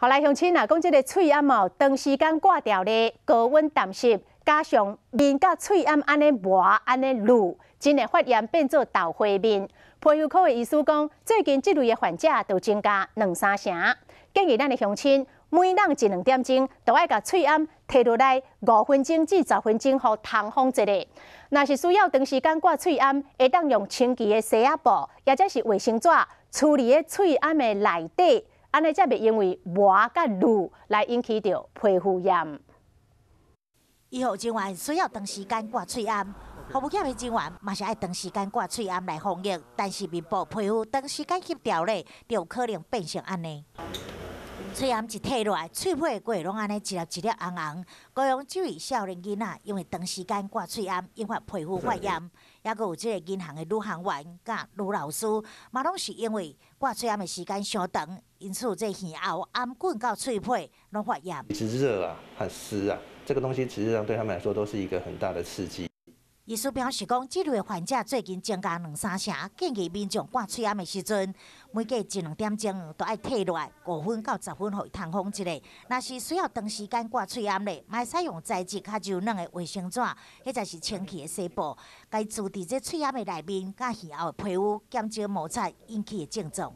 好，来乡亲啊，讲即个喙暗毛长时间挂掉咧，高温淡湿，加上面甲喙暗安尼磨安尼露，真诶发炎变做豆花面。皮肤科诶医师讲，最近即类诶患者都增加两三成。建议咱诶乡亲，每人一两点钟，都爱甲喙暗摕落来五分钟至十分钟，互通风一下。若是需要长时间挂喙暗，会当用清洁诶洗眼布，或者是卫生纸处理诶喙暗诶内底。安尼则袂因为活甲卤来引起着皮肤炎。医护人员需要长时间挂喙胺，服务业的人员嘛是爱长时间挂喙胺来防疫，但是面部皮肤等时间协调咧，就可能变成安尼。喙炎一退落来，喙皮的角拢安尼一粒一粒红红。高雄这位少年囡仔，因为长时间挂喙炎，引发皮肤发炎，也佫有这个银行的女行员甲女老师，嘛拢是因为挂喙炎的时间相长，因此这耳后颔滚到喙皮，拢发炎。是热啊，很湿啊？这个东西实际上对他们来说都是一个很大的刺激。医师表示，讲这类患者最近增加两三成，建议民众挂喙牙的时阵，每隔一两点钟都爱退落来，五分到十分候通风一下。若是需要长时间挂喙牙咧，卖使用材质较柔软的卫生纸，迄个是清气的细胞，该住伫这牙牙的内面，甲牙后皮肤减少摩擦引起的症状。